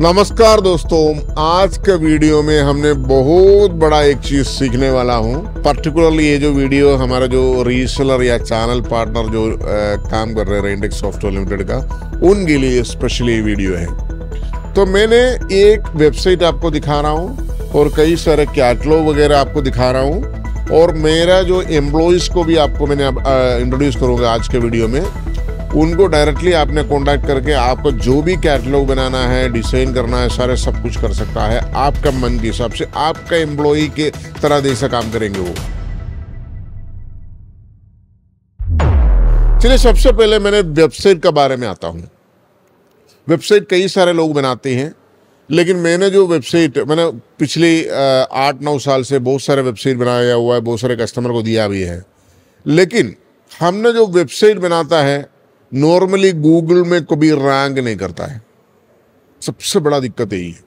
नमस्कार दोस्तों आज के वीडियो में हमने बहुत बड़ा एक चीज सीखने वाला हूँ पर्टिकुलरली ये जो वीडियो हमारा जो रीसेलर या चैनल पार्टनर जो आ, काम कर रहे हैं इंडेक्स सॉफ्टवेयर लिमिटेड का उनके लिए स्पेशली ये वीडियो है तो मैंने एक वेबसाइट आपको दिखा रहा हूँ और कई सारे कैटलॉग वगैरह आपको दिखा रहा हूँ और मेरा जो एम्प्लॉयज़ को भी आपको मैंने इंट्रोड्यूस करूंगा आज के वीडियो में उनको डायरेक्टली आपने कॉन्टैक्ट करके आपको जो भी कैटलॉग बनाना है डिजाइन करना है सारे सब कुछ कर सकता है आपका मन के हिसाब से आपका एम्प्लॉई के तरह जैसा काम करेंगे वो चलिए सबसे पहले मैंने वेबसाइट के बारे में आता हूँ वेबसाइट कई सारे लोग बनाते हैं लेकिन मैंने जो वेबसाइट मैंने पिछले आठ नौ साल से बहुत सारे वेबसाइट बनाया हुआ है बहुत सारे कस्टमर को दिया भी है लेकिन हमने जो वेबसाइट बनाता है नॉर्मली गूगल में कभी रैंक नहीं करता है सबसे बड़ा दिक्कत यही है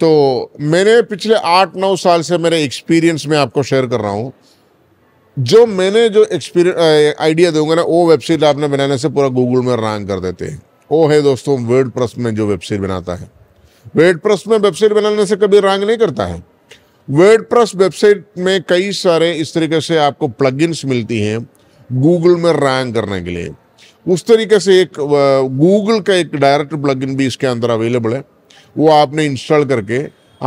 तो मैंने पिछले आठ नौ साल से मेरे एक्सपीरियंस में आपको शेयर कर रहा हूँ जो मैंने जो एक्सपीरियंस आइडिया दूंगा ना वो वेबसाइट आपने बनाने से पूरा गूगल में रैंक कर देते हैं वो है दोस्तों वर्ड में जो वेबसाइट बनाता है वर्ड में वेबसाइट बनाने से कभी रैंक नहीं करता है वर्ड वेबसाइट में कई सारे इस तरीके से आपको प्लगइन्स मिलती हैं गूगल में रैंक करने के लिए उस तरीके से एक गूगल का एक डायरेक्ट प्लगइन भी इसके अंदर अवेलेबल है वो आपने इंस्टॉल करके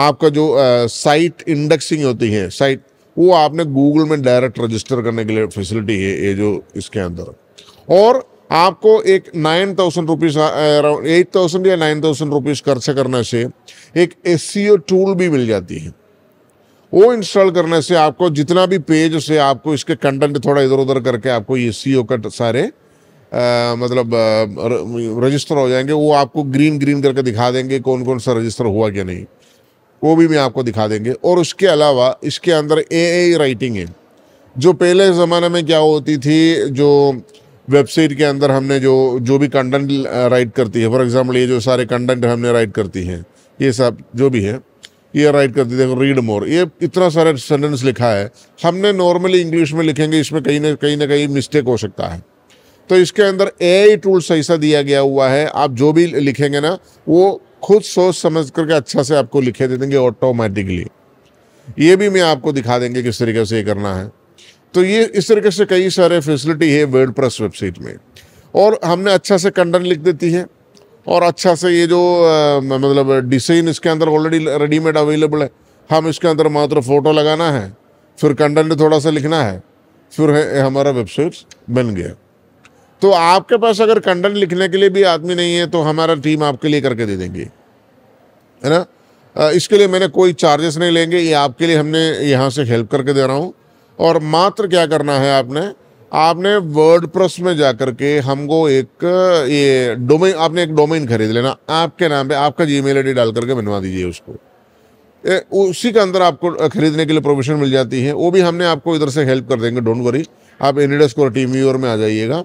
आपका जो साइट इंडेक्सिंग होती है साइट वो आपने गूगल में डायरेक्ट रजिस्टर करने के लिए फैसिलिटी है ये जो इसके अंदर और आपको एक nine thousand rupees around eight thousand या नाइन थाउजेंड रुपीज़ खर्च करने से एक एस टूल e भी मिल जाती है वो इंस्टॉल करने से आपको जितना भी पेज से आपको इसके कंटेंट थोड़ा इधर उधर करके आपको ये सी e का सारे आ, मतलब रजिस्टर हो जाएंगे वो आपको ग्रीन ग्रीन करके दिखा देंगे कौन कौन सा रजिस्टर हुआ क्या नहीं वो भी मैं आपको दिखा देंगे और उसके अलावा इसके अंदर ए ए राइटिंग है जो पहले ज़माने में क्या होती थी जो वेबसाइट के अंदर हमने जो जो भी कंटेंट राइट करती है फॉर एग्जांपल ये जो सारे कंटेंट हमने राइट करती हैं ये सब जो भी है ये राइट करती थी रीड मोर ये इतना सारा सेंटेंस लिखा है हमने नॉर्मली इंग्लिश में लिखेंगे इसमें कहीं ना कहीं ना कहीं मिस्टेक हो सकता है तो इसके अंदर ए आई टूल्स ऐसा दिया गया हुआ है आप जो भी लिखेंगे ना वो खुद सोच समझ करके अच्छा से आपको लिखे दे देंगे ऑटोमेटिकली ये भी मैं आपको दिखा देंगे किस तरीके से ये करना है तो ये इस तरीके से कई सारे फैसिलिटी है वर्ल्ड प्रेस वेबसाइट में और हमने अच्छा से कंडन लिख देती है और अच्छा से ये जो आ, मतलब डिजाइन इसके अंदर ऑलरेडी रेडीमेड अवेलेबल है हम इसके अंदर मात्र फ़ोटो लगाना है फिर कंटेंट थोड़ा सा लिखना है फिर है हमारा वेबसाइट्स बन गया तो आपके पास अगर कंडन लिखने के लिए भी आदमी नहीं है तो हमारा टीम आपके लिए करके दे देंगे है ना इसके लिए मैंने कोई चार्जेस नहीं लेंगे ये आपके लिए हमने यहाँ से हेल्प करके दे रहा हूँ और मात्र क्या करना है आपने आपने वर्ड में जा कर के हमको एक ये डोमेन आपने एक डोमेन खरीद लेना आपके नाम पे आपका जी मेल डाल करके बनवा दीजिए उसको ए, उसी के अंदर आपको खरीदने के लिए प्रोविजन मिल जाती है वो भी हमने आपको इधर से हेल्प कर देंगे डोंट वरी आप एनिडस को टीम व्यूअर में आ जाइएगा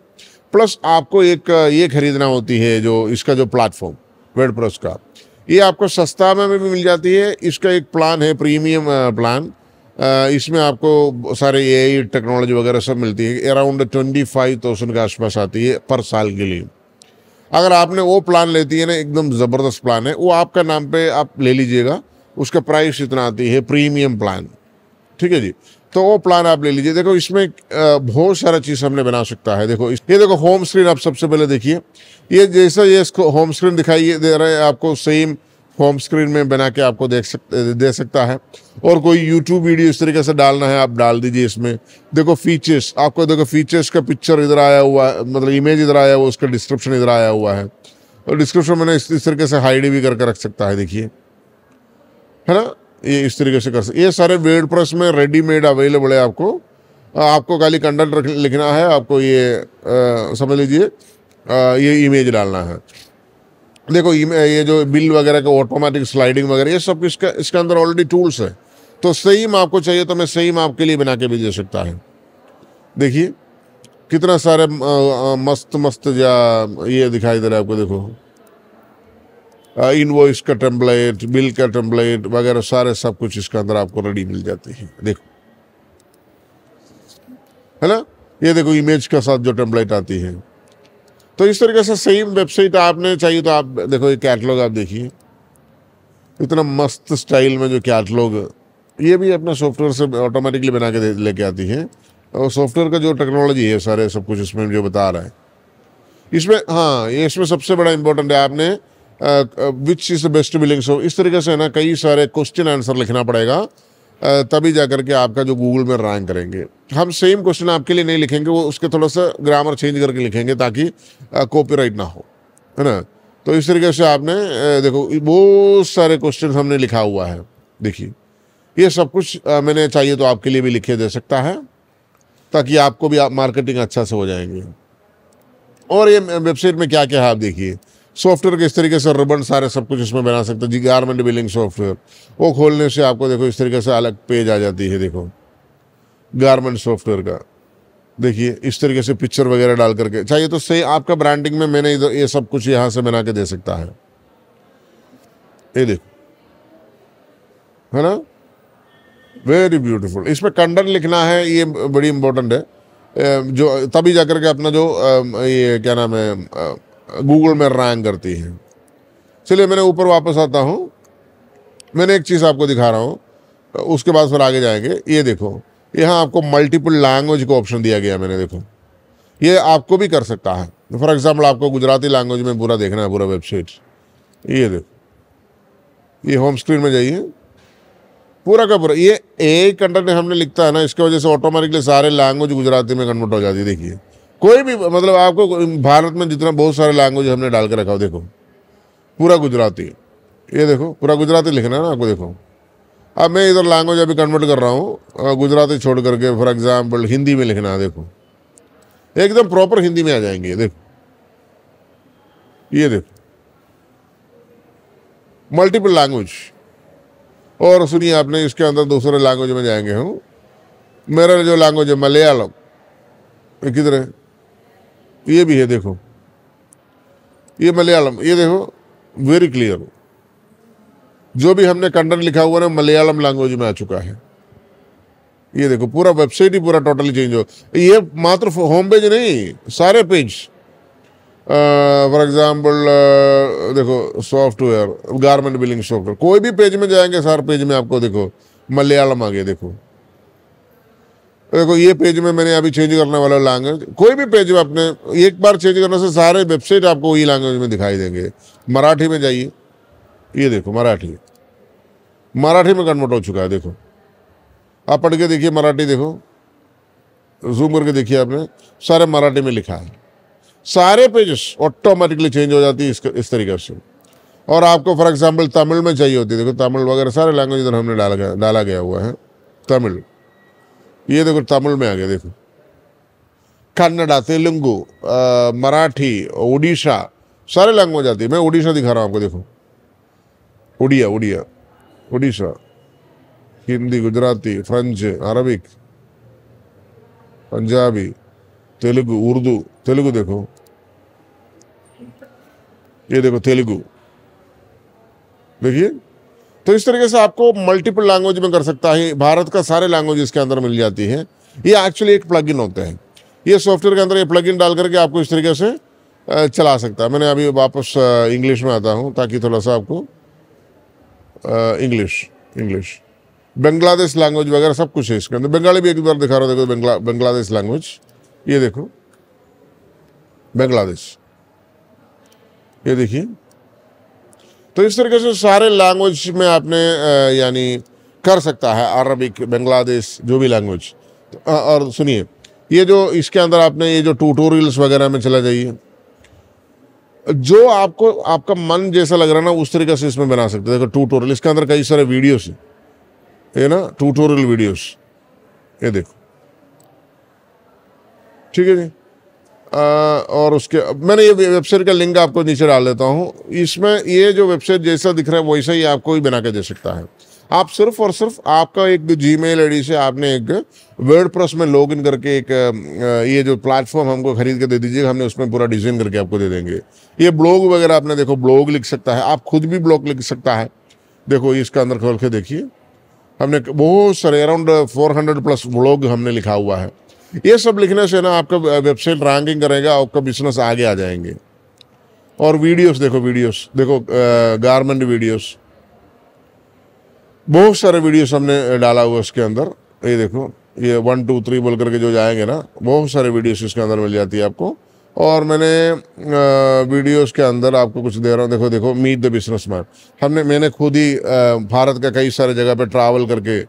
प्लस आपको एक ये खरीदना होती है जो इसका जो प्लेटफॉर्म प्लस का ये आपको सस्ता में भी मिल जाती है इसका एक प्लान है प्रीमियम प्लान इसमें आपको सारे ए टेक्नोलॉजी वगैरह सब मिलती है अराउंड ट्वेंटी फाइव थाउजेंड के आसपास आती है पर साल के लिए अगर आपने वो प्लान लेती है ना एकदम ज़बरदस्त प्लान है वो आपका नाम पे आप ले लीजिएगा उसका प्राइस इतना आती है प्रीमियम प्लान ठीक है जी तो वो प्लान आप ले लीजिए देखो इसमें बहुत सारा चीज़ हमने बना सकता है देखो ये देखो होम स्क्रीन आप सबसे पहले देखिए ये जैसा ये इसको होम स्क्रीन दिखाई दे रहा है आपको सेम होम स्क्रीन में बना के आपको देख सकते दे सकता है और कोई यूट्यूब वीडियो इस तरीके से डालना है आप डाल दीजिए इसमें देखो फीचर्स आपको देखो फीचर्स का पिक्चर इधर आया हुआ है मतलब इमेज इधर आया हुआ उसका डिस्क्रिप्शन इधर आया हुआ है और डिस्क्रिप्शन मैंने इस तरीके से हाइड भी करके रख सकता है देखिए है ना ये इस तरीके से कर सकते ये सारे वेड प्रेस में रेडीमेड अवेलेबल है आपको आपको खाली कंटेंट लिखना है आपको ये आ, समझ लीजिए ये इमेज डालना है देखो ये जो बिल वगैरह का ऑटोमेटिक स्लाइडिंग वगैरह ये सब इसका इसके अंदर ऑलरेडी टूल्स है तो सेम आपको चाहिए तो मैं सेम आपके लिए बना के भी दे सकता है देखिए कितना सारे मस्त मस्त या ये दिखाई दे रहा है आपको देखो इनवॉइस का टेम्पलेट बिल का टेम्पलेट वगैरह सारे सब कुछ इसके अंदर आपको रेडी मिल जाती है देखो है ना ये देखो इमेज के साथ जो टेम्पलेट आती है तो इस तरीके से सेम वेबसाइट आपने चाहिए तो आप देखो ये कैटलॉग आप देखिए इतना मस्त स्टाइल में जो कैटलॉग ये भी अपना सॉफ्टवेयर से ऑटोमेटिकली बना के लेके आती है और सॉफ्टवेयर का जो टेक्नोलॉजी है सारे सब कुछ इसमें जो बता रहा है इसमें हाँ ये इसमें सबसे बड़ा इम्पोर्टेंट है आपने which is the best billing so इस तरीके से ना कई सारे क्वेश्चन आंसर लिखना पड़ेगा uh, तभी जा करके आपका जो गूगल में रैंक करेंगे हम सेम क्वेश्चन आपके लिए नहीं लिखेंगे वो उसके थोड़ा सा ग्रामर चेंज करके लिखेंगे ताकि कॉपीराइट uh, ना हो है ना तो इस तरीके से आपने uh, देखो बहुत सारे क्वेश्चन हमने लिखा हुआ है देखिए ये सब कुछ मैंने चाहिए तो आपके लिए भी लिखे दे सकता है ताकि आपको भी आप मार्केटिंग अच्छा से हो जाएंगे और ये वेबसाइट में क्या क्या है आप देखिए सॉफ्टवेयर के इस तरीके से रिबन सारे सब कुछ इसमें बना सकते हैं जी गारमेंट बिलिंग सॉफ्टवेयर वो खोलने से आपको देखो इस तरीके से अलग पेज आ जाती है देखो गारमेंट सॉफ्टवेयर का देखिए इस तरीके से पिक्चर वगैरह डाल करके चाहिए अच्छा, तो सही आपका ब्रांडिंग में मैंने इधर ये सब कुछ यहाँ से बना के दे सकता है ये देखो है ना वेरी ब्यूटीफुल इसमें कंडन लिखना है ये बड़ी इम्पोर्टेंट है जो तभी जाकर के अपना जो ये क्या नाम है गूगल में रैंक करती है चलिए मैंने ऊपर वापस आता हूँ मैंने एक चीज़ आपको दिखा रहा हूँ उसके बाद फिर आगे जाएंगे ये देखो यहाँ आपको मल्टीपल लैंग्वेज को ऑप्शन दिया गया मैंने देखो ये आपको भी कर सकता है फॉर एग्जाम्पल आपको गुजराती लैंग्वेज में पूरा देखना है पूरा वेबसाइट ये देखो ये होम स्क्रीन में जाइए पूरा का पूरा ये ए कंटेंट हमने लिखता है ना इसकी वजह से ऑटोमेटिकली सारे लैंग्वेज गुजराती में कन्वर्ट हो जाती है देखिए कोई भी मतलब आपको भारत में जितना बहुत सारे लैंग्वेज हमने डाल के रखा हो देखो पूरा गुजराती ये देखो पूरा गुजराती लिखना है ना आपको देखो अब मैं इधर लैंग्वेज अभी कन्वर्ट कर रहा हूँ गुजराती छोड़ करके फॉर एग्ज़ाम्पल हिंदी में लिखना है देखो एकदम प्रॉपर हिंदी में आ जाएंगे ये देखो ये देखो मल्टीपल लैंग्वेज और सुनिए आपने इसके अंदर दूसरे लैंग्वेज में जाएंगे हम मेरा जो लैंग्वेज है मलयालम किधर है ये भी है देखो ये मलयालम ये देखो वेरी क्लियर जो भी हमने कंटेंट लिखा हुआ है मलयालम लैंग्वेज में आ चुका है ये देखो पूरा वेबसाइट ही पूरा टोटली चेंज हो ये मात्र होम पेज नहीं सारे पेज फॉर एग्जांपल देखो सॉफ्टवेयर गारमेंट बिलिंग सॉफ्टवेयर कोई भी पेज में जाएंगे सारे पेज में आपको देखो मलयालम आ गया देखो देखो ये पेज में मैंने अभी चेंज करने वाला लैंग्वेज कोई भी पेज में आपने एक बार चेंज करने से सारे वेबसाइट आपको वही लैंग्वेज में दिखाई देंगे मराठी में जाइए ये देखो मराठी मराठी में कन्वर्ट हो चुका है देखो आप पढ़ के देखिए मराठी देखो जूम करके देखिए आपने सारे मराठी में लिखा है सारे पेजेस ऑटोमेटिकली चेंज हो जाती है इस, इस तरीके से और आपको फॉर एग्जाम्पल तमिल में चाहिए होती है देखो तमिल वगैरह सारे लैंग्वेज इधर हमने डाला गया डाला गया हुआ है तमिल ये देखो तमिल में आ गया देखो कन्नड़ा तेलुगु मराठी उड़ीसा सारे लैंग्वेज आती है मैं उड़ीसा दिखा रहा हूँ आपको देखो उड़िया उड़िया उड़ीसा हिंदी गुजराती फ्रेंच अरबिक पंजाबी तेलुगु उर्दू तेलुगु देखो ये देखो तेलुगु देखिए तो इस तरीके से आपको मल्टीपल लैंग्वेज में कर सकता है भारत का सारे लैंग्वेज इसके अंदर मिल जाती है ये एक्चुअली एक प्लग इन होते हैं ये सॉफ्टवेयर के अंदर ये प्लग इन डाल करके आपको इस तरीके से चला सकता है मैंने अभी वापस इंग्लिश में आता हूँ ताकि थोड़ा सा आपको इंग्लिश इंग्लिश बांग्लादेश लैंग्वेज वगैरह सब कुछ है इसके अंदर बंगाली भी एक बार दिखा रहा हूँ देखो बांग्लादेश लैंग्वेज ये देखो बांग्लादेश ये देखिए तो इस तरीके से सारे लैंग्वेज में आपने यानी कर सकता है अरबिक बांग्लादेश जो भी लैंग्वेज और सुनिए ये जो इसके अंदर आपने ये जो ट्यूटोरियल्स वगैरह में चला जाइए जो आपको आपका मन जैसा लग रहा है ना उस तरीके से इसमें बना सकते देखो ट्यूटोरियल इसके अंदर कई सारे वीडियोस हैं ये ना ट्यूटोरियल वीडियोस ये देखो ठीक है जी और उसके मैंने ये वेबसाइट का लिंक आपको नीचे डाल देता हूँ इसमें ये जो वेबसाइट जैसा दिख रहा है वैसा ही आपको ही बना के दे सकता है आप सिर्फ और सिर्फ आपका एक जी मेल आई से आपने एक वर्ड में लॉग इन करके एक ये जो प्लेटफॉर्म हमको खरीद के दे दीजिएगा हमने उसमें पूरा डिज़ाइन करके आपको दे देंगे ये ब्लॉग वगैरह आपने देखो ब्लॉग लिख सकता है आप खुद भी ब्लॉग लिख सकता है देखो इसका अंदर खोल के देखिए हमने बहुत सारे अराउंड हंड्रेड प्लस ब्लॉग हमने लिखा हुआ है ये सब लिखने से ना आपका वेबसाइट रैंकिंग करेगा आपका बिजनेस आगे आ जाएंगे और वीडियोस देखो वीडियोस देखो गारमेंट वीडियोस बहुत सारे वीडियोस हमने डाला हुआ इसके अंदर ये देखो ये वन टू थ्री बोल करके जो जाएंगे ना बहुत सारे वीडियोस इसके अंदर मिल जाती है आपको और मैंने वीडियोस के अंदर आपको कुछ दे रहा हूँ देखो देखो मीट द बिजनेस मैन हमने मैंने खुद ही भारत का कई सारे जगह पे ट्रैवल करके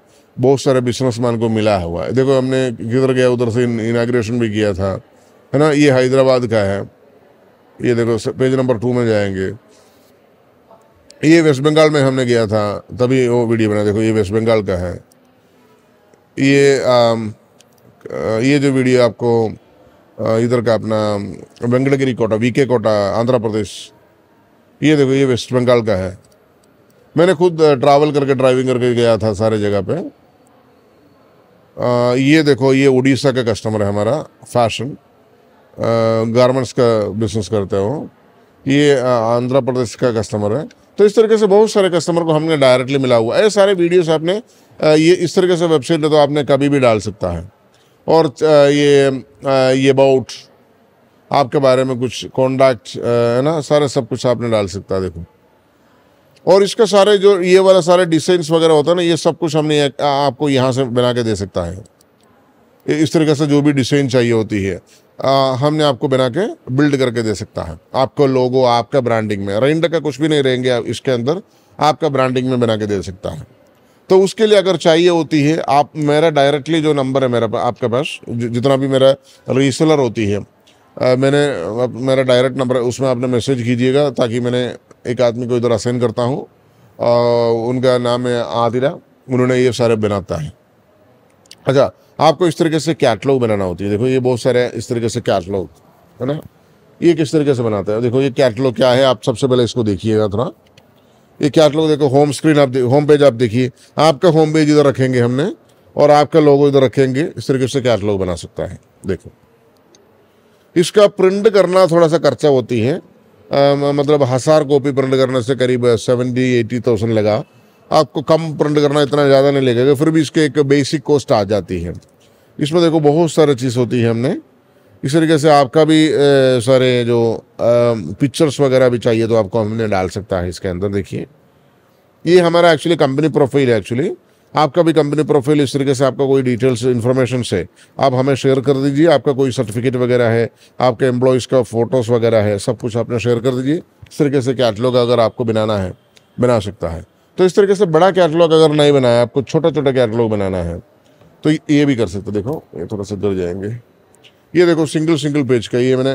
बहुत सारे बिजनेसमैन को मिला हुआ है देखो हमने किधर गया उधर से इनाग्रेशन भी किया था है ना ये हैदराबाद का है ये देखो पेज नंबर टू में जाएंगे ये वेस्ट बंगाल में हमने गया था तभी वो वीडियो बना देखो ये वेस्ट बंगाल का है ये आ, ये जो वीडियो आपको इधर का अपना वेंगड़गिरी कोटा वीके कोटा आंध्र प्रदेश ये देखो ये वेस्ट बंगाल का है मैंने खुद ट्रैवल करके ड्राइविंग करके गया था सारे जगह पे ये देखो ये उड़ीसा का कस्टमर है हमारा फैशन गारमेंट्स का बिजनेस करते हो ये आंध्र प्रदेश का कस्टमर है तो इस तरीके से बहुत सारे कस्टमर को हमने डायरेक्टली मिला हुआ है ये सारे वीडियोस आपने ये इस तरीके से वेबसाइट तो आपने कभी भी डाल सकता है और ये ये अबाउट आपके बारे में कुछ कॉन्टैक्ट है ना सारे सब कुछ आपने डाल सकता है देखो और इसका सारे जो ये वाला सारे डिसेंस वगैरह होता है ना ये सब कुछ हमने आपको यहाँ से बना के दे सकता है इस तरीके से जो भी डिसाइन चाहिए होती है आ, हमने आपको बना के बिल्ड करके दे सकता है आपको लोगो आपका ब्रांडिंग में रेंड का कुछ भी नहीं रहेंगे इसके अंदर आपका ब्रांडिंग में बना के दे सकता है तो उसके लिए अगर चाहिए होती है आप मेरा डायरेक्टली जो नंबर है मेरा आपके पास जितना भी मेरा रीसेलर होती है आ, मैंने मेरा डायरेक्ट नंबर है उसमें आपने मैसेज कीजिएगा ताकि मैंने एक आदमी को इधर असाइन करता हूँ उनका नाम है आदिरा उन्होंने ये सारे बनाता है अच्छा आपको इस तरीके से कैटलॉग बनाना होती है देखो ये बहुत सारे इस तरीके से कैटलॉग है ना ये किस तरीके से बनाता है देखो ये कैटलॉग क्या है आप सबसे पहले इसको देखिएगा थोड़ा ये कैटलॉग देखो होम स्क्रीन आप होम पेज आप देखिए आपका होम पेज इधर रखेंगे हमने और आपका लोगो इधर रखेंगे इस तरीके से कैटलॉग बना सकता है देखो इसका प्रिंट करना थोड़ा सा खर्चा होती है मतलब हज़ार कॉपी प्रिंट करने से करीब सेवेंटी एटी थाउजेंड लगा आपको कम प्रिंट करना इतना ज़्यादा नहीं लगेगा फिर भी इसके एक बेसिक कॉस्ट आ जाती है इसमें देखो बहुत सारी चीज़ होती है हमने इस तरीके से आपका भी सारे जो पिक्चर्स वगैरह भी चाहिए तो आपको हमने डाल सकता है इसके अंदर देखिए ये हमारा एक्चुअली कंपनी प्रोफाइल है एक्चुअली आपका भी कंपनी प्रोफाइल इस तरीके से आपका कोई डिटेल्स इन्फॉर्मेशन है आप हमें शेयर कर दीजिए आपका कोई सर्टिफिकेट वगैरह है आपके एम्प्लॉयज़ का फोटोस वगैरह है सब कुछ आपने शेयर कर दीजिए इस तरीके से कैटलॉग अगर आपको बनाना है बना सकता है तो इस तरीके से बड़ा कैटलॉग अगर नहीं बनाया आपको छोटा छोटा कैटलॉग बनाना है तो ये भी कर सकते देखो ये थोड़ा सा डर जाएंगे ये देखो सिंगल सिंगल पेज का ये मैंने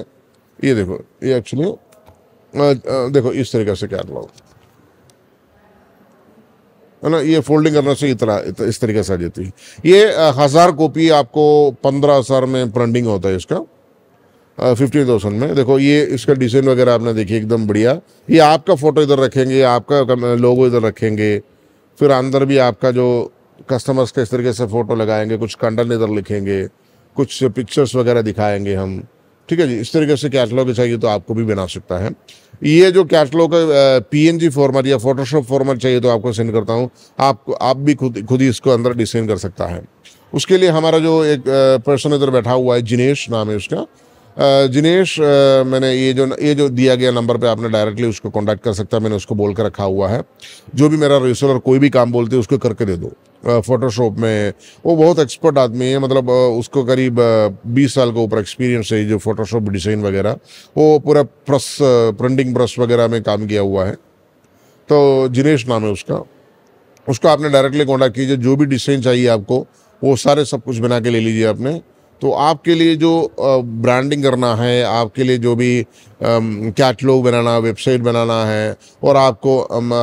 ये देखो ये एक्चुअली देखो इस तरीके से कैटलॉग है ना ये फोल्डिंग करने से इतना इस तरीके से आ जाती है ये हज़ार कॉपी आपको पंद्रह हज़ार में प्रिंटिंग होता है इसका फिफ्टी थाउजेंड में देखो ये इसका डिज़ाइन वगैरह आपने देखी एकदम बढ़िया ये आपका फ़ोटो इधर रखेंगे आपका लोगो इधर रखेंगे फिर अंदर भी आपका जो कस्टमर्स का इस तरीके से फ़ोटो लगाएंगे कुछ कंडल इधर लिखेंगे कुछ पिक्चर्स वगैरह दिखाएंगे हम ठीक है जी इस तरीके से कैटलॉग चाहिए तो आपको भी बना सकता है ये जो कैटलॉग फ्लो का पीएनजी फॉर्मेट या फोटोशॉप फॉर्मेट चाहिए तो आपको सेंड करता हूँ आपको आप भी खुद खुद ही इसको अंदर डिसाइन कर सकता है उसके लिए हमारा जो एक पर्सन इधर बैठा हुआ है जिनेश नाम है उसका जिनेश मैंने ये जो ये जो दिया गया नंबर पे आपने डायरेक्टली उसको कांटेक्ट कर सकता है मैंने उसको बोल कर रखा हुआ है जो भी मेरा रेसोलर कोई भी काम बोलते हैं उसको करके दे दो फोटोशॉप में वो बहुत एक्सपर्ट आदमी है मतलब उसको करीब बीस साल का ऊपर एक्सपीरियंस है जो फोटोशॉप डिज़ाइन वगैरह वो पूरा प्रस प्रिंटिंग ब्रश वगैरह में काम किया हुआ है तो जिनेश नाम है उसका उसको आपने डायरेक्टली कॉन्टैक्ट कीजिए जो भी डिज़ाइन चाहिए आपको वो सारे सब कुछ बना के ले लीजिए आपने तो आपके लिए जो ब्रांडिंग करना है आपके लिए जो भी कैटलॉग बनाना वेबसाइट बनाना है और आपको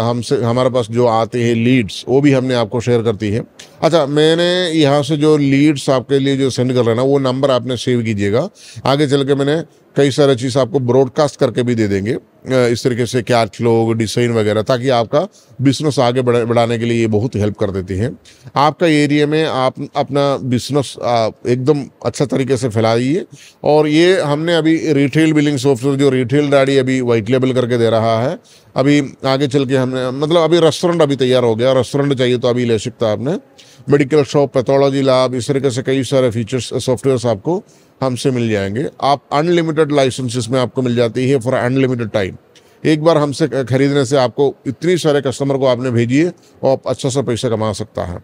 हमसे हमारे पास जो आते हैं लीड्स वो भी हमने आपको शेयर करती है अच्छा मैंने यहाँ से जो लीड्स आपके लिए जो सेंड कर रहे हैं ना वो नंबर आपने सेव कीजिएगा आगे चल के मैंने कई सारे चीज़ आपको ब्रॉडकास्ट करके भी दे देंगे इस तरीके से कैटलॉग डिज़ाइन वगैरह ताकि आपका बिजनेस आगे बढ़ा बढ़ाने के लिए ये बहुत हेल्प कर देती है आपका एरिया में आप अपना बिजनेस एकदम अच्छा तरीके से फैलाइए और ये हमने अभी रिटेल बिलिंग सॉफ्टवेयर जो रिटेल डाड़ी अभी वाइट लेबल करके दे रहा है अभी आगे चल के हमने मतलब अभी रेस्टोरेंट अभी तैयार हो गया रेस्टोरेंट चाहिए तो अभी ले सकता आपने मेडिकल शॉप पैथोलॉजी लैब इस तरीके से कई सारे फीचर्स सॉफ्टवेयर्स आपको हमसे मिल जाएंगे आप अनलिमिटेड लाइसेंस में आपको मिल जाती है फॉर अनलिमिटेड टाइम एक बार हमसे खरीदने से आपको इतनी सारे कस्टमर को आपने भेजिए और आप अच्छा सा पैसा कमा सकता है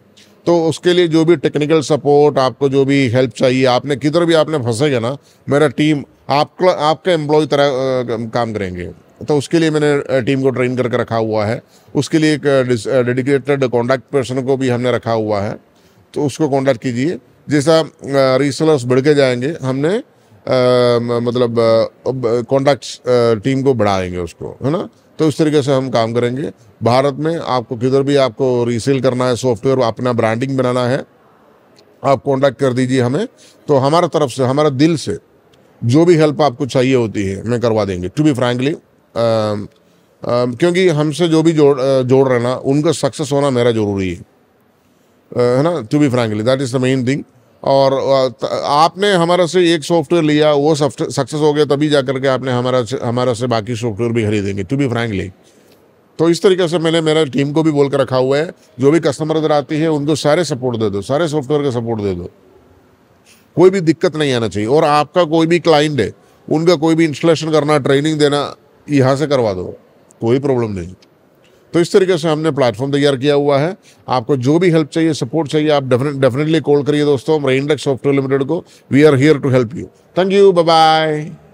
तो उसके लिए जो भी टेक्निकल सपोर्ट आपको जो भी हेल्प चाहिए आपने किधर भी आपने फंसेगा ना मेरा टीम आप आपके एम्प्लॉय तरह काम करेंगे तो उसके लिए मैंने टीम को ट्रेन करके रखा हुआ है उसके लिए एक डेडिकेटेड कॉन्टैक्ट पर्सन को भी हमने रखा हुआ है तो उसको कॉन्टैक्ट कीजिए जैसा रीसेलर्स बढ़ के जाएंगे हमने आ, मतलब कॉन्टैक्ट टीम को बढ़ाएंगे उसको है ना तो इस तरीके से हम काम करेंगे भारत में आपको किधर भी आपको रीसेल करना है सॉफ्टवेयर अपना ब्रांडिंग बनाना है आप कॉन्टैक्ट कर दीजिए हमें तो हमारा तरफ से हमारे दिल से जो भी हेल्प आपको चाहिए होती है मैं करवा देंगे टू बी फ्रेंकली क्योंकि हमसे जो भी जोड़ जोड़ रहे ना उनका सक्सेस होना मेरा ज़रूरी है है ना to be frankly that is the main thing और आपने हमारा से एक सॉफ्टवेयर लिया वो सॉफ्टवेयर सक्सेस हो गया तभी जा करके आपने हमारा से हमारा से बाकी सॉफ्टवेयर भी खरीदेंगे टू बी फ्रेंकली तो इस तरीके से मैंने मेरा टीम को भी बोल कर रखा हुआ है जो भी कस्टमर इधर आती है उनको सारे सपोर्ट दे दो सारे सॉफ्टवेयर का सपोर्ट दे दो कोई भी दिक्कत नहीं आना चाहिए और आपका कोई भी क्लाइंट है उनका कोई भी इंस्टॉलेशन करना ट्रेनिंग देना यहाँ से करवा दो कोई प्रॉब्लम नहीं तो इस तरीके से हमने प्लेटफॉर्म तैयार किया हुआ है आपको जो भी हेल्प चाहिए सपोर्ट चाहिए आप डेफिनेटली कॉल करिए दोस्तों रेनडेक सॉफ्टवेयर लिमिटेड को we are here to help you thank you bye